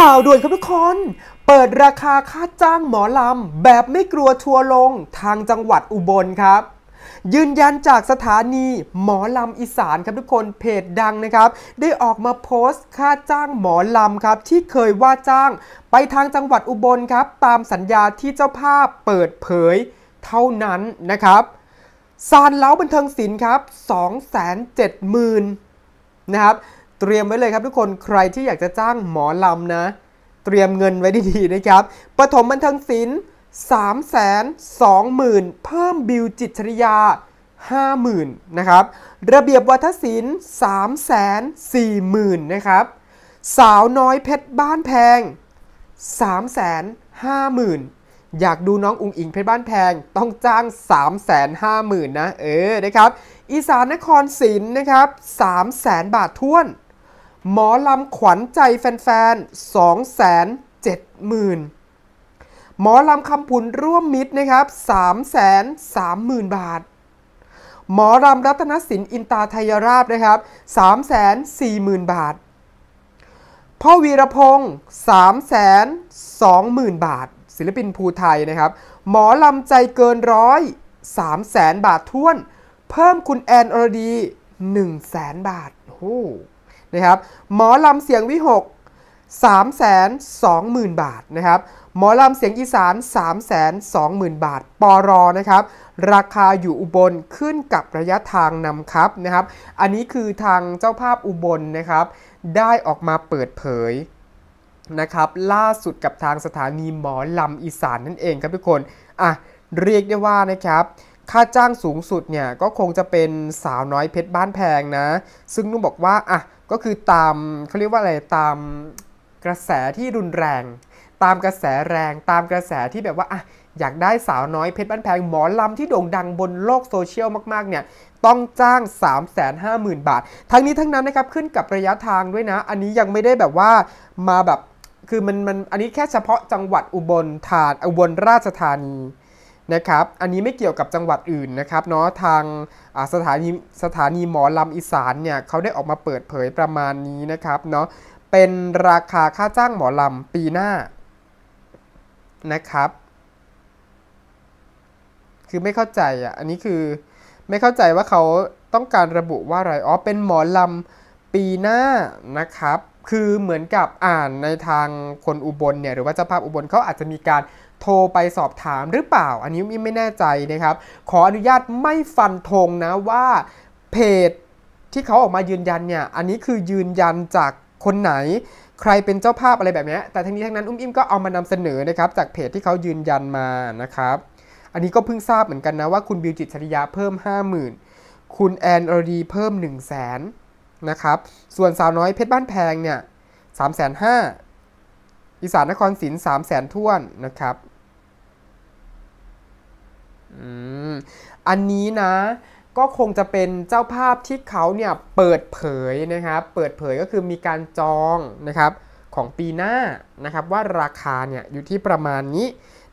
ข่าวด่วนครับทุกคนเปิดราคาค่าจ้างหมอลำแบบไม่กลัวทัวลงทางจังหวัดอุบลครับ ยืนยันจากสถานีหมอลำอีสานครับทุกคนเพจดังนะครับ ได้ออกมาโพสต์ค่าจ้างหมอลำครับ ที่เคยว่าจ้างไปทางจังหวัดอุบลครับ ตามสัญญาที่เจ้าภาพเปิดเผยเท่านั้นนะครับซานเล้าบันเทิงศิลป์ครับ2 7 0 0 0 0นะครับเตรียมไว้เลยครับทุกคนใครที่อยากจะจ้างหมอลำนะ เตรียมเงินไว้ดี ๆ นะครับปฐมบันเทิงศิลป์สามแสนสองหมื่นเพิ่มบิวจิตชริยาห้าหมื่นนะครับ ระเบียบวัฒศิลป์สามแสนสี่หมื่นนะครับ สาวน้อยเพชรบ้านแพงสามแสนห้าหมื่นอยากดูน้อง อุงอิงเพชรบ้านแพง ต้องจ้าง 3 5 0 0 0 0 นะเออนะครับ อีสานนครศิลป์นะครับ 3 0 0 0 0 0 บาทท้วนหมอลำขวัญใจแฟนๆ2 7 0 0 0 0 หมอลำคำพุนร่วมมิตรนะครับ3 3 0 0 0 0 บาท หมอลำรัตนสินอินตาไทยราบนะครับ3 4 0 0 0 0 บาท พ่อวีรพงศ์3 2 0 0 0 0 บาท ศิลปินภูไทยนะครับ หมอลำใจเกินร้อย 3 0 0 0 0นบาทท้วน เพิ่มคุณแอนอรดี 1 0 0 0 0 0บาท โอ้นะครับหมอลำเสียงวิหก3 2 0 0 0 0 บาทนะครับ หมอลำเสียงอีสาน3 2 0 0 0 0 บาท ปอรอนะครับ ราคาอยู่อุบลขึ้นกับระยะทางนำครับนะครับ อันนี้คือทางเจ้าภาพอุบลนะครับ ได้ออกมาเปิดเผยนะครับล่าสุดกับทางสถานีหมอลำอีสานนั่นเองครับทุกคน อ่ะเรียกได้ว่านะครับ ค่าจ้างสูงสุดเนี่ยก็คงจะเป็นสาวน้อยเพชรบ้านแพงนะ ซึ่งนุ่มบอกว่าอ่ะก็คือตามเขาเรียกว่าอะไรตามกระแสที่รุนแรง ตามกระแสแรงตามกระแสที่แบบว่าอ่ะอยากได้สาวน้อยเพชรบ้านแพงหมอลำที่โด่งดังบนโลกโซเชียลมากๆเนี่ยต้องจ้าง350,000 บาท ทั้งนี้ทั้งนั้นนะครับขึ้นกับระยะทางด้วยนะ อันนี้ยังไม่ได้แบบว่ามาแบบคือมันมันอันนี้แค่เฉพาะจังหวัดอุบลธานอุบลราชธานีนะครับ อันนี้ไม่เกี่ยวกับจังหวัดอื่นนะครับ เนาะ ทางสถานีสถานีหมอลำอีสานเนี่ย เขาได้ออกมาเปิดเผยประมาณนี้นะครับเนาะ เป็นราคาค่าจ้างหมอลำปีหน้านะครับ คือไม่เข้าใจอ่ะ อันนี้คือไม่เข้าใจว่าเขาต้องการระบุว่าอะไร อ๋อ เป็นหมอลำปีหน้านะครับคือเหมือนกับอ่านในทางคนอุบลเนี่ยหรือว่าเจ้าภาพอุบลเขาอาจจะมีการโทรไปสอบถามหรือเปล่า อันนี้ไม่แน่ใจนะครับขออนุญาตไม่ฟันธงนะว่าเพจที่เขาออกมายืนยันเนี่ยอันนี้คือยืนยันจากคนไหนใครเป็นเจ้าภาพอะไรแบบนี้แต่ทั้งนี้ทั้งนั้นอุ้มอิ่มก็เอามานำเสนอนะครับจากเพจที่เขายืนยันมานะครับอันนี้ก็เพิ่งทราบเหมือนกันนะว่าคุณบิวจิตชริยาเพิ่ม50,000 คุณแอนอรดีเพิ่ม 1 0 0 0 0แนะครับ ส่วนสาวน้อยเพชรบ้านแพงเนี่ย สามแสนห้าอีสานนครศรีสามแสนท่วนนะครับ อันนี้นะ ก็คงจะเป็นเจ้าภาพที่เขาเนี่ยเปิดเผยนะครับ เปิดเผยก็คือมีการจองนะครับของปีหน้านะครับ ว่าราคาเนี่ยอยู่ที่ประมาณนี้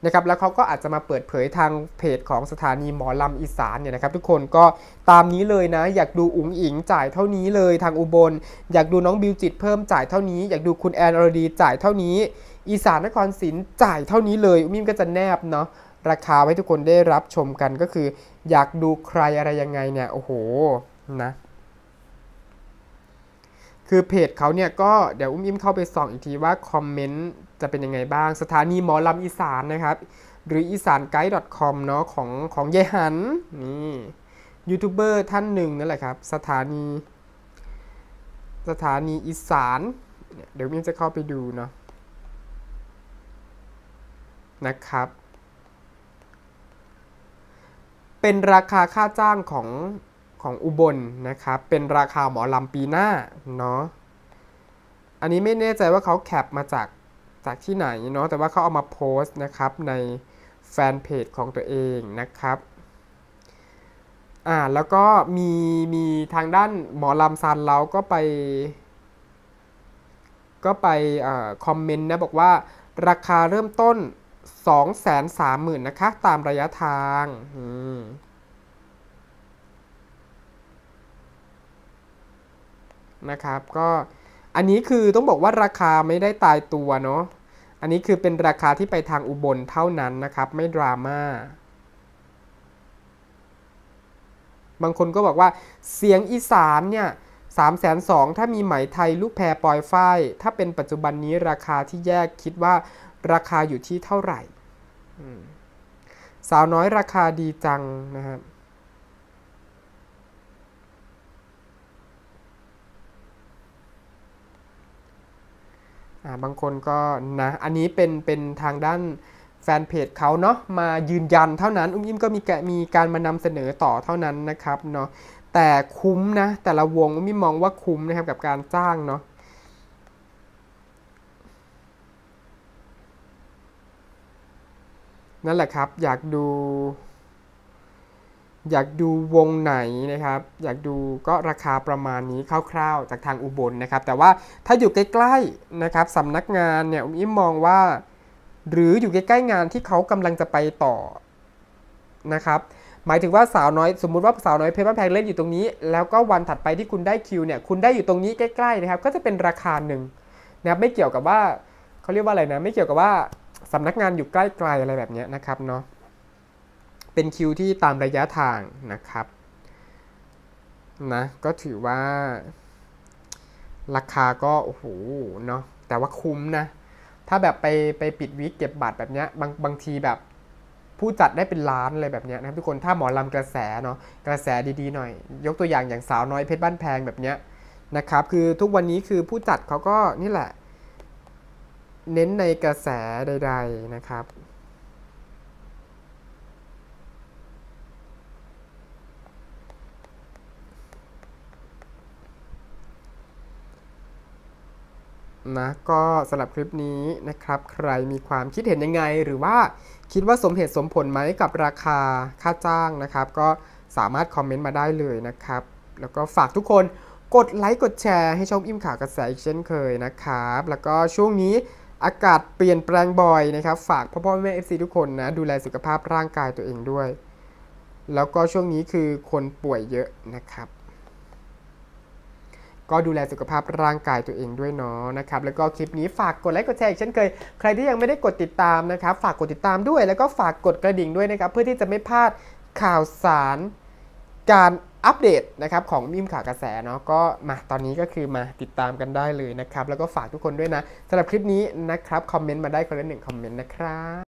นะครับแล้วเขาก็อาจจะมาเปิดเผยทางเพจของสถานีหมอลำอีสานเนี่ยนะครับทุกคนก็ตามนี้เลยนะ อยากดูอุ๋งอิงจ่ายเท่านี้เลย ทางอุบลอยากดูน้องบิวจิต เพิ่มจ่ายเท่านี้อยากดูคุณแอนอรดี จ่ายเท่านี้ อีสานนครศิลป์จ่ายเท่านี้เลยมิมก็จะแนบเนาะราคาให้ทุกคนได้รับชมกันก็คือ อยากดูใครอะไรยังไงเนี่ยโอ้โหนะคือเพจเขาเนี่ยก็เดี๋ยวอุ้มอิ่มเข้าไปส่องอีกทีว่าคอมเมนต์จะเป็นยังไงบ้างสถานีหมอลำอีสานนะครับหรืออีสานไกด์คอมเนาะของของยายหันนี่ยูทูบเบอร์ท่านหนึ่งนั่นแหละครับสถานี สถานีอีสาน เดี๋ยวมิจะเข้าไปดูเนาะนะครับ เป็นราคาค่าจ้างของ ของอุบลนะครับ เป็นราคาหมอลำปีหน้าเนาะอันนี้ไม่แน่ใจว่าเขาแคปมาจากจากที่ไหนเนาะแต่ว่าเขาเอามาโพสต์นะครับในแฟนเพจของตัวเองนะครับอ่าแล้วก็มีมีทางด้านหมอลำซันเราก็ไป ก็ไปอคอมเมนต์นะบอกว่าราคาเริ่มต้น 230,000นะคะตามระยะทางอืมนะครับก็อันนี้คือต้องบอกว่าราคาไม่ได้ตายตัวเนาะ อันนี้คือเป็นราคาที่ไปทางอุบลเท่านั้นนะครับ ไม่ดราม่า บางคนก็บอกว่าเสียงอีสานเนี่ยสามแสนสองถ้ามีไหมไทย ลูกแพรปลอยฝ้ายถ้าเป็นปัจจุบันนี้ราคาที่แยกคิดว่าราคาอยู่ที่เท่าไหร่ สาวน้อยราคาดีจังนะครับอ่าบางคนก็นะอันนี้เป็นเป็นทางด้านแฟนเพจเขาเนาะมายืนยันเท่านั้น อุ้มยิ้มก็มีมีการมานำเสนอต่อเท่านั้นนะครับเนาะแต่คุ้มนะ แต่ละวงอุ้มยิ้มมองว่าคุ้มนะครับกับการจ้างเนาะนั่นแหละครับอยากดูอยากดูวงไหนนะครับ อยากดูก็ราคาประมาณนี้คร่าวๆ จากทางอุบลนนะครับ แต่ว่าถ้าอยู่ใกล้ ๆนะครับสำนักงานเนี่ยอมิมมองว่า หรืออยู่ใกล้ๆงานที่เขากำลังจะไปต่อนะครับ หมายถึงว่าสาวน้อย สมมุติว่าสาวน้อยเพชรนแพงเล่นอยู่ตรงนี้ แล้วก็วันถัดไปที่คุณได้คิวเนี่ยคุณได้อยู่ตรงนี้ใกล้ ๆนะครับ ก็จะเป็นราคาหนึ่งนะครับไม่เกี่ยวกับว่าเขาเรียกว่าอะไรนะไม่เกี่ยวกับว่า สำนักงานอยู่ใกล้ๆอะไรแบบนี้นะครับเนาะเป็นคิวที่ตามระยะทางนะครับนะก็ถือว่า ราคาก็โอ้โหเนาะแต่ว่าคุ้มนะ ถ้าแบบไปไปปิดวิกเก็บบัตรแบบเนี้ยบางบางทีแบบผู้จัดได้เป็นล้านอะไรแบบเนี้ยนะครับ ทุกคนถ้าหมอลำกระแสเนาะกระแสดีๆหน่อย ยกตัวอย่างอย่างสาวน้อยเพชรบ้านแพงแบบเนี้ยนะครับคือทุกวันนี้คือผู้จัดเขาก็นี่แหละเน้นในกระแสใดๆนะครับนะก็สำหรับคลิปนี้นะครับ ใครมีความคิดเห็นยังไงหรือว่าคิดว่าสมเหตุสมผลไหมกับราคาค่าจ้างนะครับ ก็สามารถคอมเมนต์มาได้เลยนะครับ แล้วก็ฝากทุกคนกดไลค์กดแชร์ให้ช่องอิ่มข่าวกระแสอีกเช่นเคยนะครับ แล้วก็ช่วงนี้อากาศเปลี่ยนแปลงบ่อยนะครับ ฝากพ่อพ่อแม่เอฟซีทุกคนนะ ดูแลสุขภาพร่างกายตัวเองด้วย แล้วก็ช่วงนี้คือคนป่วยเยอะนะครับก็ดูแลสุขภาพร่างกายตัวเองด้วยเนาะนะครับ แล้วก็คลิปนี้ฝากกดไลค์กดแชร์อีกเช่นเคยใครที่ยังไม่ได้กดติดตามนะครับ ฝากกดติดตามด้วย แล้วก็ฝากกดกระดิ่งด้วยนะครับ เพื่อที่จะไม่พลาดข่าวสาร การอัปเดตนะครับของมิมข่าวกระแสเนาะก็มาตอนนี้ก็คือมาติดตามกันได้เลยนะครับ แล้วก็ฝากทุกคนด้วยนะสำหรับคลิปนี้นะครับคอมเมนต์มาได้คนละหนึ่งคอมเมนต์นะครับ